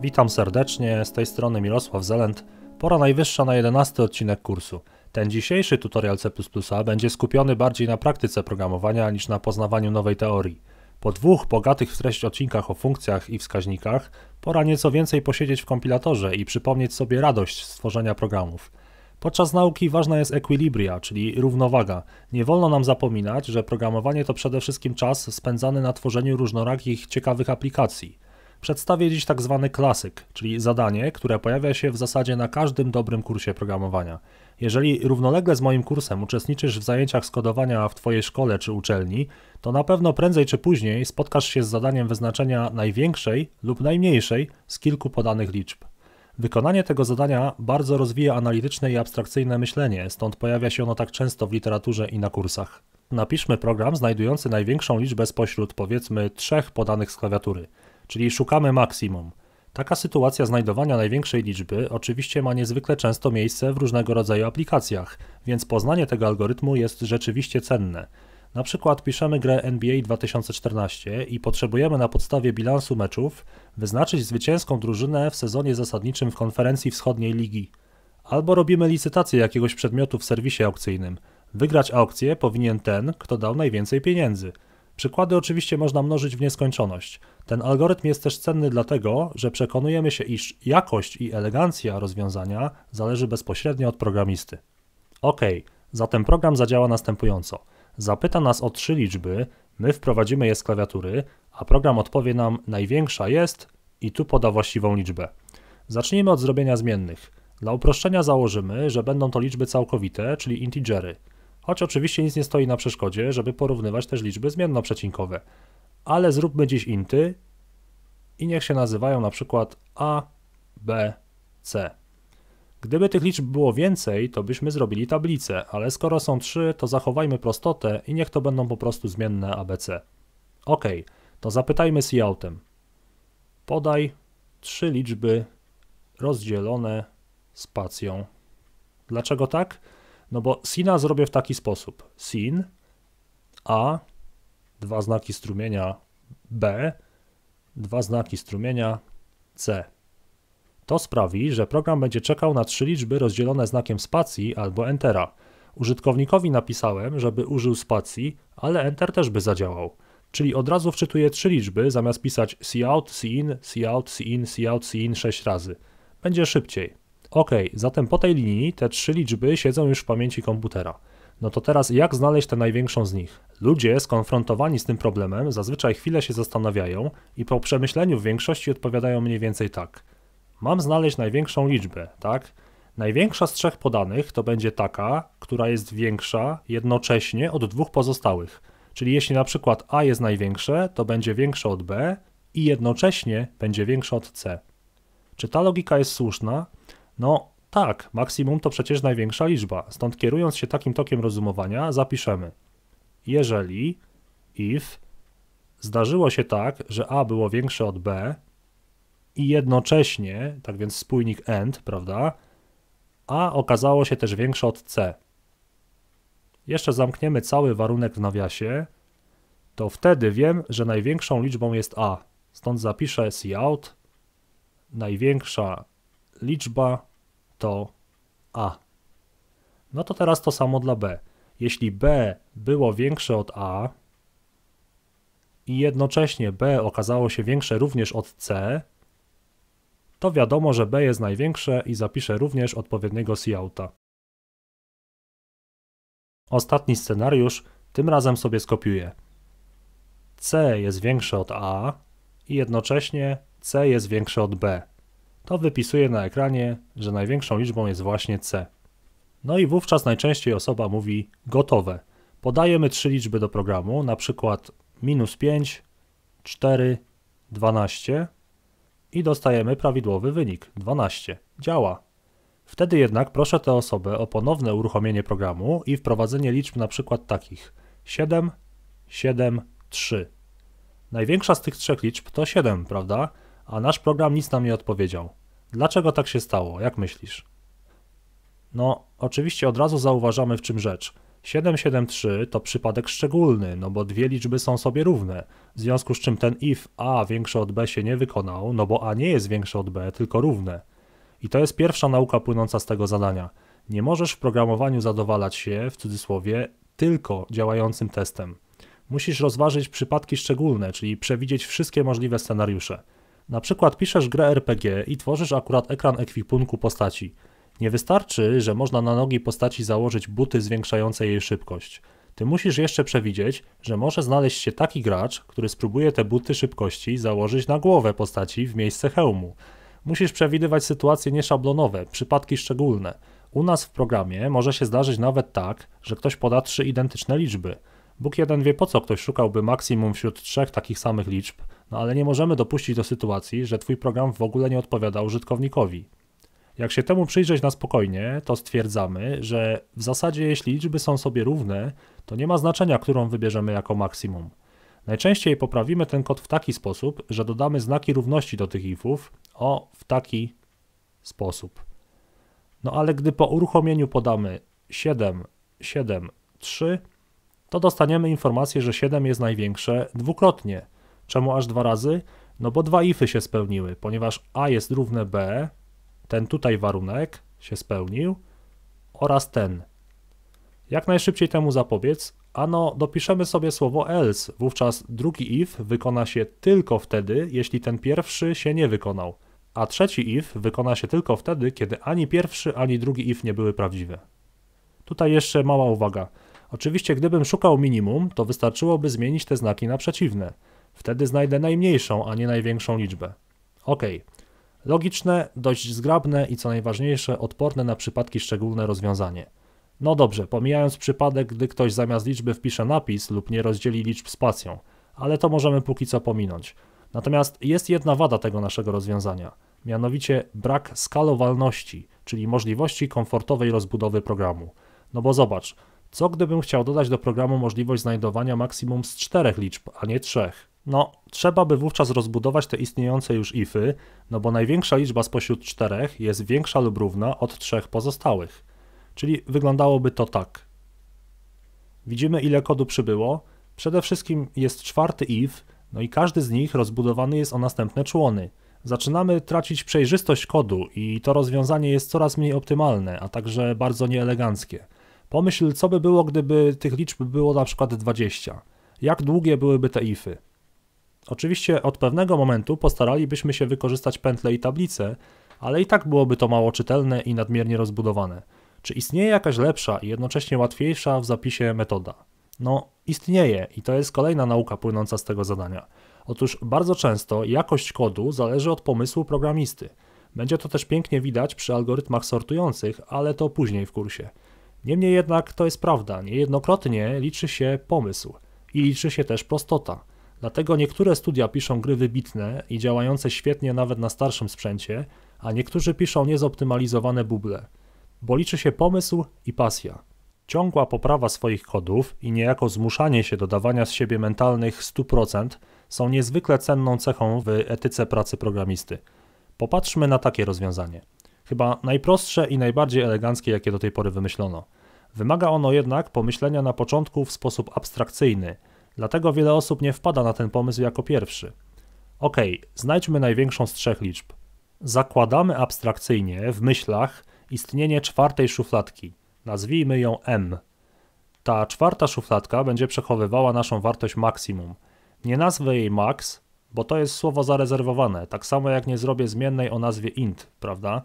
Witam serdecznie, z tej strony Mirosław Zelent. Pora najwyższa na 11 odcinek kursu. Ten dzisiejszy tutorial C++ będzie skupiony bardziej na praktyce programowania niż na poznawaniu nowej teorii. Po dwóch bogatych w treść odcinkach o funkcjach i wskaźnikach, pora nieco więcej posiedzieć w kompilatorze i przypomnieć sobie radość stworzenia programów. Podczas nauki ważna jest equilibria, czyli równowaga. Nie wolno nam zapominać, że programowanie to przede wszystkim czas spędzany na tworzeniu różnorakich, ciekawych aplikacji. Przedstawię dziś tak zwany klasyk, czyli zadanie, które pojawia się w zasadzie na każdym dobrym kursie programowania. Jeżeli równolegle z moim kursem uczestniczysz w zajęciach skodowania w Twojej szkole czy uczelni, to na pewno prędzej czy później spotkasz się z zadaniem wyznaczenia największej lub najmniejszej z kilku podanych liczb. Wykonanie tego zadania bardzo rozwija analityczne i abstrakcyjne myślenie, stąd pojawia się ono tak często w literaturze i na kursach. Napiszmy program znajdujący największą liczbę spośród powiedzmy trzech podanych z klawiatury – czyli szukamy maksimum. Taka sytuacja znajdowania największej liczby oczywiście ma niezwykle często miejsce w różnego rodzaju aplikacjach, więc poznanie tego algorytmu jest rzeczywiście cenne. Na przykład piszemy grę NBA 2014 i potrzebujemy na podstawie bilansu meczów wyznaczyć zwycięską drużynę w sezonie zasadniczym w konferencji wschodniej ligi. Albo robimy licytację jakiegoś przedmiotu w serwisie aukcyjnym. Wygrać aukcję powinien ten, kto dał najwięcej pieniędzy – Przykłady oczywiście można mnożyć w nieskończoność. Ten algorytm jest też cenny dlatego, że przekonujemy się, iż jakość i elegancja rozwiązania zależy bezpośrednio od programisty. OK, zatem program zadziała następująco. Zapyta nas o trzy liczby, my wprowadzimy je z klawiatury, a program odpowie nam największa jest i tu poda właściwą liczbę. Zacznijmy od zrobienia zmiennych. Dla uproszczenia założymy, że będą to liczby całkowite, czyli integery – Choć oczywiście nic nie stoi na przeszkodzie, żeby porównywać też liczby przecinkowe, Ale zróbmy dziś inty i niech się nazywają na przykład a, b, c. Gdyby tych liczb było więcej, to byśmy zrobili tablicę, ale skoro są trzy, to zachowajmy prostotę i niech to będą po prostu zmienne ABC. Ok, to zapytajmy coutem. Podaj trzy liczby rozdzielone spacją. Dlaczego tak? No bo sina zrobię w taki sposób. Sin A, dwa znaki strumienia B, dwa znaki strumienia C. To sprawi, że program będzie czekał na trzy liczby rozdzielone znakiem spacji albo entera. Użytkownikowi napisałem, żeby użył spacji, ale enter też by zadziałał. Czyli od razu wczytuję trzy liczby, zamiast pisać cout, cin, cout, cin, cout, cin sześć razy. Będzie szybciej. Ok, zatem po tej linii te trzy liczby siedzą już w pamięci komputera. No to teraz jak znaleźć tę największą z nich? Ludzie skonfrontowani z tym problemem zazwyczaj chwilę się zastanawiają i po przemyśleniu w większości odpowiadają mniej więcej tak. Mam znaleźć największą liczbę, tak? Największa z trzech podanych to będzie taka, która jest większa jednocześnie od dwóch pozostałych. Czyli jeśli na przykład A jest największe, to będzie większe od B i jednocześnie będzie większe od C. Czy ta logika jest słuszna? No tak, maksimum to przecież największa liczba, stąd kierując się takim tokiem rozumowania zapiszemy. Jeżeli, if, zdarzyło się tak, że A było większe od B i jednocześnie, tak więc spójnik AND, prawda, A okazało się też większe od C. Jeszcze zamkniemy cały warunek w nawiasie, to wtedy wiem, że największą liczbą jest A. Stąd zapiszę cout, największa liczba to A. No to teraz to samo dla B. Jeśli B było większe od A i jednocześnie B okazało się większe również od C, to wiadomo, że B jest największe i zapiszę również odpowiedniego cout'a. Ostatni scenariusz tym razem sobie skopiuję. C jest większe od A i jednocześnie C jest większe od B to wypisuje na ekranie, że największą liczbą jest właśnie C. No i wówczas najczęściej osoba mówi gotowe. Podajemy trzy liczby do programu, na przykład minus 5, 4, 12 i dostajemy prawidłowy wynik 12. Działa. Wtedy jednak proszę tę osobę o ponowne uruchomienie programu i wprowadzenie liczb na przykład takich 7, 7, 3. Największa z tych trzech liczb to 7, prawda? A nasz program nic nam nie odpowiedział. Dlaczego tak się stało? Jak myślisz? No, oczywiście od razu zauważamy w czym rzecz. 773 to przypadek szczególny, no bo dwie liczby są sobie równe, w związku z czym ten if a większe od b się nie wykonał, no bo a nie jest większe od b, tylko równe. I to jest pierwsza nauka płynąca z tego zadania. Nie możesz w programowaniu zadowalać się, w cudzysłowie, tylko działającym testem. Musisz rozważyć przypadki szczególne, czyli przewidzieć wszystkie możliwe scenariusze. Na przykład piszesz grę RPG i tworzysz akurat ekran ekwipunku postaci. Nie wystarczy, że można na nogi postaci założyć buty zwiększające jej szybkość. Ty musisz jeszcze przewidzieć, że może znaleźć się taki gracz, który spróbuje te buty szybkości założyć na głowę postaci w miejsce hełmu. Musisz przewidywać sytuacje nieszablonowe, przypadki szczególne. U nas w programie może się zdarzyć nawet tak, że ktoś poda trzy identyczne liczby – Bóg jeden wie po co ktoś szukałby maksimum wśród trzech takich samych liczb, no ale nie możemy dopuścić do sytuacji, że Twój program w ogóle nie odpowiada użytkownikowi. Jak się temu przyjrzeć na spokojnie, to stwierdzamy, że w zasadzie jeśli liczby są sobie równe, to nie ma znaczenia, którą wybierzemy jako maksimum. Najczęściej poprawimy ten kod w taki sposób, że dodamy znaki równości do tych ifów o w taki sposób. No ale gdy po uruchomieniu podamy 7, 7, 3, to dostaniemy informację, że 7 jest największe dwukrotnie. Czemu aż dwa razy? No bo dwa ify się spełniły, ponieważ a jest równe b, ten tutaj warunek się spełnił oraz ten. Jak najszybciej temu zapobiec? Ano, dopiszemy sobie słowo else, wówczas drugi if wykona się tylko wtedy, jeśli ten pierwszy się nie wykonał, a trzeci if wykona się tylko wtedy, kiedy ani pierwszy, ani drugi if nie były prawdziwe. Tutaj jeszcze mała uwaga. Oczywiście gdybym szukał minimum, to wystarczyłoby zmienić te znaki na przeciwne. Wtedy znajdę najmniejszą, a nie największą liczbę. Ok. Logiczne, dość zgrabne i co najważniejsze, odporne na przypadki szczególne rozwiązanie. No dobrze, pomijając przypadek, gdy ktoś zamiast liczby wpisze napis lub nie rozdzieli liczb spacją, ale to możemy póki co pominąć. Natomiast jest jedna wada tego naszego rozwiązania, mianowicie brak skalowalności, czyli możliwości komfortowej rozbudowy programu. No bo zobacz, co gdybym chciał dodać do programu możliwość znajdowania maksimum z czterech liczb, a nie trzech? No, trzeba by wówczas rozbudować te istniejące już ify, no bo największa liczba spośród czterech jest większa lub równa od trzech pozostałych. Czyli wyglądałoby to tak. Widzimy ile kodu przybyło. Przede wszystkim jest czwarty if, no i każdy z nich rozbudowany jest o następne człony. Zaczynamy tracić przejrzystość kodu i to rozwiązanie jest coraz mniej optymalne, a także bardzo nieeleganckie. Pomyśl, co by było, gdyby tych liczb było na przykład 20. Jak długie byłyby te ify? Oczywiście od pewnego momentu postaralibyśmy się wykorzystać pętle i tablice, ale i tak byłoby to mało czytelne i nadmiernie rozbudowane. Czy istnieje jakaś lepsza i jednocześnie łatwiejsza w zapisie metoda? No, istnieje i to jest kolejna nauka płynąca z tego zadania. Otóż bardzo często jakość kodu zależy od pomysłu programisty. Będzie to też pięknie widać przy algorytmach sortujących, ale to później w kursie. Niemniej jednak to jest prawda, niejednokrotnie liczy się pomysł i liczy się też prostota. Dlatego niektóre studia piszą gry wybitne i działające świetnie nawet na starszym sprzęcie, a niektórzy piszą niezoptymalizowane buble, bo liczy się pomysł i pasja. Ciągła poprawa swoich kodów i niejako zmuszanie się do dawania z siebie mentalnych 100% są niezwykle cenną cechą w etyce pracy programisty. Popatrzmy na takie rozwiązanie. Chyba najprostsze i najbardziej eleganckie, jakie do tej pory wymyślono. Wymaga ono jednak pomyślenia na początku w sposób abstrakcyjny, dlatego wiele osób nie wpada na ten pomysł jako pierwszy. Ok, znajdźmy największą z trzech liczb. Zakładamy abstrakcyjnie, w myślach, istnienie czwartej szufladki. Nazwijmy ją M. Ta czwarta szufladka będzie przechowywała naszą wartość maksimum. Nie nazwę jej max, bo to jest słowo zarezerwowane, tak samo jak nie zrobię zmiennej o nazwie int, prawda?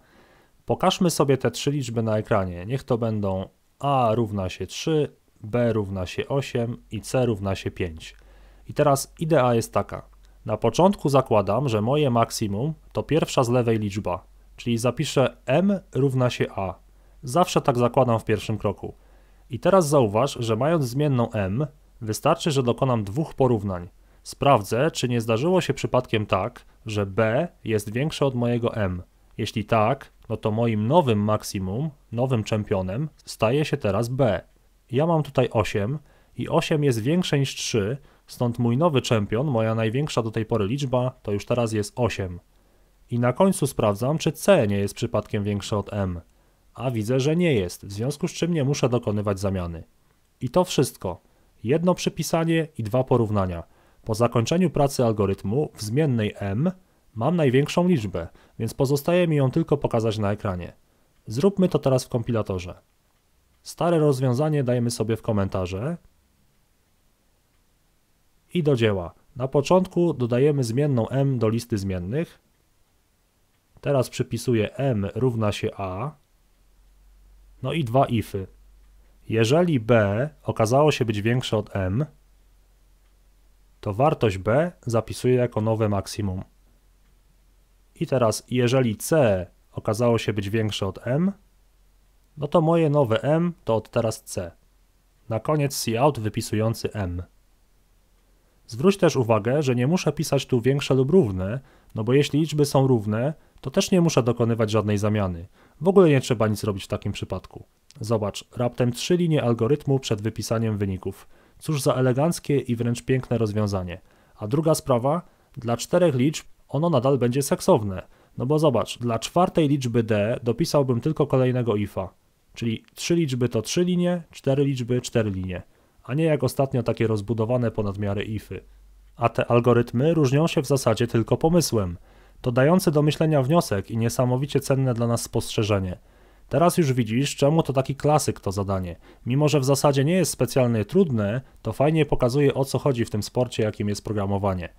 Pokażmy sobie te trzy liczby na ekranie. Niech to będą a równa się 3, b równa się 8 i c równa się 5. I teraz idea jest taka. Na początku zakładam, że moje maksimum to pierwsza z lewej liczba, czyli zapiszę m równa się a. Zawsze tak zakładam w pierwszym kroku. I teraz zauważ, że mając zmienną m, wystarczy, że dokonam dwóch porównań. Sprawdzę, czy nie zdarzyło się przypadkiem tak, że b jest większe od mojego m. Jeśli tak, no to moim nowym maksimum, nowym czempionem staje się teraz B. Ja mam tutaj 8 i 8 jest większe niż 3, stąd mój nowy czempion, moja największa do tej pory liczba, to już teraz jest 8. I na końcu sprawdzam, czy C nie jest przypadkiem większe od M. A widzę, że nie jest, w związku z czym nie muszę dokonywać zamiany. I to wszystko. Jedno przypisanie i dwa porównania. Po zakończeniu pracy algorytmu w zmiennej m mam największą liczbę – więc pozostaje mi ją tylko pokazać na ekranie. Zróbmy to teraz w kompilatorze. Stare rozwiązanie dajemy sobie w komentarze i do dzieła. Na początku dodajemy zmienną m do listy zmiennych. Teraz przypisuję m równa się a. No i dwa ify. Jeżeli b okazało się być większe od m, to wartość b zapisuję jako nowe maksimum. I teraz, jeżeli C okazało się być większe od M, no to moje nowe M to od teraz C. Na koniec cout wypisujący M. Zwróć też uwagę, że nie muszę pisać tu większe lub równe, no bo jeśli liczby są równe, to też nie muszę dokonywać żadnej zamiany. W ogóle nie trzeba nic robić w takim przypadku. Zobacz, raptem trzy linie algorytmu przed wypisaniem wyników. Cóż za eleganckie i wręcz piękne rozwiązanie. A druga sprawa, dla czterech liczb ono nadal będzie seksowne. No bo zobacz, dla czwartej liczby D dopisałbym tylko kolejnego ifa. Czyli trzy liczby to trzy linie, cztery liczby cztery linie. A nie jak ostatnio takie rozbudowane ponad miarę ify. A te algorytmy różnią się w zasadzie tylko pomysłem. To dający do myślenia wniosek i niesamowicie cenne dla nas spostrzeżenie. Teraz już widzisz, czemu to taki klasyk to zadanie. Mimo, że w zasadzie nie jest specjalnie trudne, to fajnie pokazuje o co chodzi w tym sporcie, jakim jest programowanie.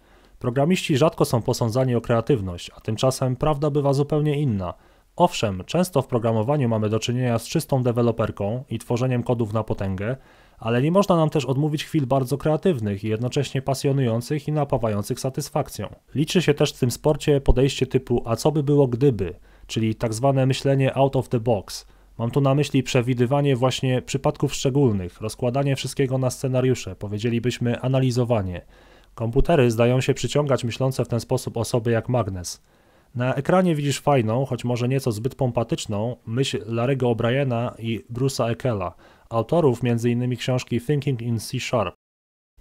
Programiści rzadko są posądzani o kreatywność, a tymczasem prawda bywa zupełnie inna. Owszem, często w programowaniu mamy do czynienia z czystą deweloperką i tworzeniem kodów na potęgę, ale nie można nam też odmówić chwil bardzo kreatywnych i jednocześnie pasjonujących i napawających satysfakcją. Liczy się też w tym sporcie podejście typu a co by było gdyby, czyli tak zwane myślenie out of the box. Mam tu na myśli przewidywanie właśnie przypadków szczególnych, rozkładanie wszystkiego na scenariusze, powiedzielibyśmy analizowanie. Komputery zdają się przyciągać myślące w ten sposób osoby jak magnes. Na ekranie widzisz fajną, choć może nieco zbyt pompatyczną, myśl Larego O'Briena i Bruce'a Ekela, autorów m.in. książki Thinking in C Sharp.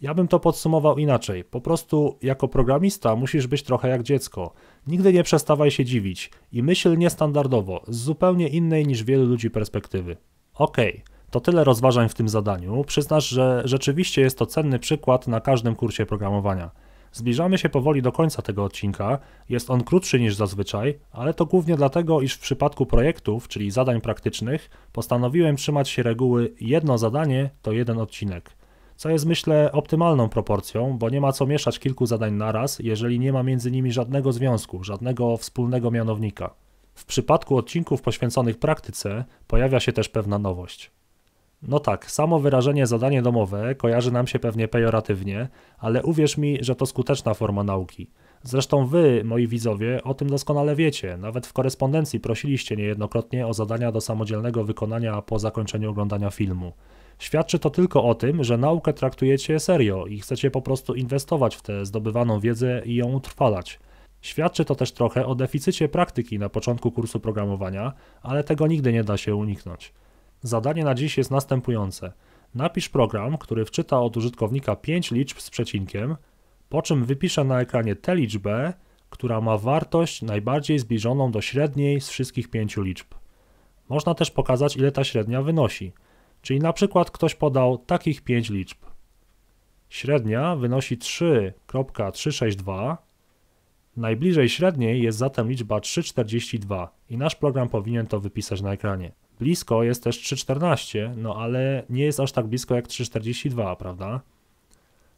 Ja bym to podsumował inaczej. Po prostu jako programista musisz być trochę jak dziecko. Nigdy nie przestawaj się dziwić i myśl niestandardowo, z zupełnie innej niż wielu ludzi perspektywy. Okej, okay. To tyle rozważań w tym zadaniu. Przyznasz, że rzeczywiście jest to cenny przykład na każdym kursie programowania. Zbliżamy się powoli do końca tego odcinka. Jest on krótszy niż zazwyczaj, ale to głównie dlatego, iż w przypadku projektów, czyli zadań praktycznych, postanowiłem trzymać się reguły jedno zadanie to jeden odcinek. Co jest myślę optymalną proporcją, bo nie ma co mieszać kilku zadań naraz, jeżeli nie ma między nimi żadnego związku, żadnego wspólnego mianownika. W przypadku odcinków poświęconych praktyce pojawia się też pewna nowość. No tak, samo wyrażenie zadanie domowe kojarzy nam się pewnie pejoratywnie, ale uwierz mi, że to skuteczna forma nauki. Zresztą wy, moi widzowie, o tym doskonale wiecie. Nawet w korespondencji prosiliście niejednokrotnie o zadania do samodzielnego wykonania po zakończeniu oglądania filmu. Świadczy to tylko o tym, że naukę traktujecie serio i chcecie po prostu inwestować w tę zdobywaną wiedzę i ją utrwalać. Świadczy to też trochę o deficycie praktyki na początku kursu programowania, ale tego nigdy nie da się uniknąć. Zadanie na dziś jest następujące. Napisz program, który wczyta od użytkownika 5 liczb z przecinkiem, po czym wypisze na ekranie tę liczbę, która ma wartość najbardziej zbliżoną do średniej z wszystkich pięciu liczb. Można też pokazać, ile ta średnia wynosi. Czyli na przykład ktoś podał takich 5 liczb. Średnia wynosi 3.362. Najbliżej średniej jest zatem liczba 342 i nasz program powinien to wypisać na ekranie. Blisko jest też 3.14, no ale nie jest aż tak blisko jak 3.42, prawda?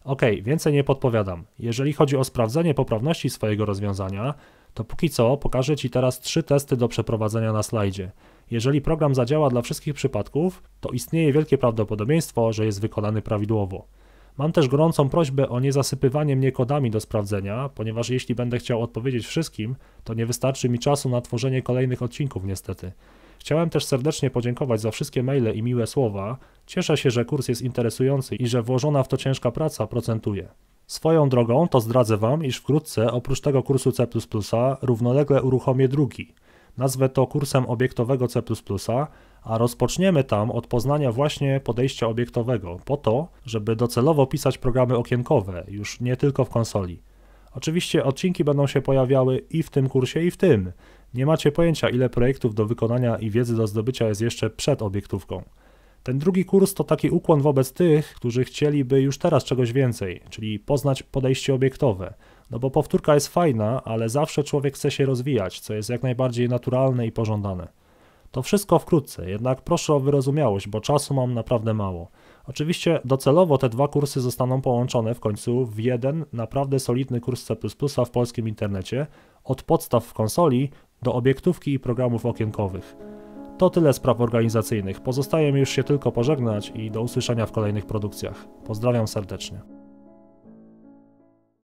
Ok, więcej nie podpowiadam. Jeżeli chodzi o sprawdzenie poprawności swojego rozwiązania, to póki co pokażę Ci teraz trzy testy do przeprowadzenia na slajdzie. Jeżeli program zadziała dla wszystkich przypadków, to istnieje wielkie prawdopodobieństwo, że jest wykonany prawidłowo. Mam też gorącą prośbę o nie zasypywanie mnie kodami do sprawdzenia, ponieważ jeśli będę chciał odpowiedzieć wszystkim, to nie wystarczy mi czasu na tworzenie kolejnych odcinków niestety. Chciałem też serdecznie podziękować za wszystkie maile i miłe słowa. Cieszę się, że kurs jest interesujący i że włożona w to ciężka praca procentuje. Swoją drogą to zdradzę Wam, iż wkrótce oprócz tego kursu C++ równolegle uruchomię drugi. Nazwę to kursem obiektowego C++, a rozpoczniemy tam od poznania właśnie podejścia obiektowego, po to, żeby docelowo pisać programy okienkowe, już nie tylko w konsoli. Oczywiście odcinki będą się pojawiały i w tym kursie, i w tym, nie macie pojęcia, ile projektów do wykonania i wiedzy do zdobycia jest jeszcze przed obiektówką. Ten drugi kurs to taki ukłon wobec tych, którzy chcieliby już teraz czegoś więcej, czyli poznać podejście obiektowe. No bo powtórka jest fajna, ale zawsze człowiek chce się rozwijać, co jest jak najbardziej naturalne i pożądane. To wszystko wkrótce, jednak proszę o wyrozumiałość, bo czasu mam naprawdę mało. Oczywiście docelowo te dwa kursy zostaną połączone w końcu w jeden naprawdę solidny kurs C++ w polskim internecie, od podstaw w konsoli do obiektówki i programów okienkowych. To tyle spraw organizacyjnych. Pozostaje mi już się tylko pożegnać i do usłyszenia w kolejnych produkcjach. Pozdrawiam serdecznie.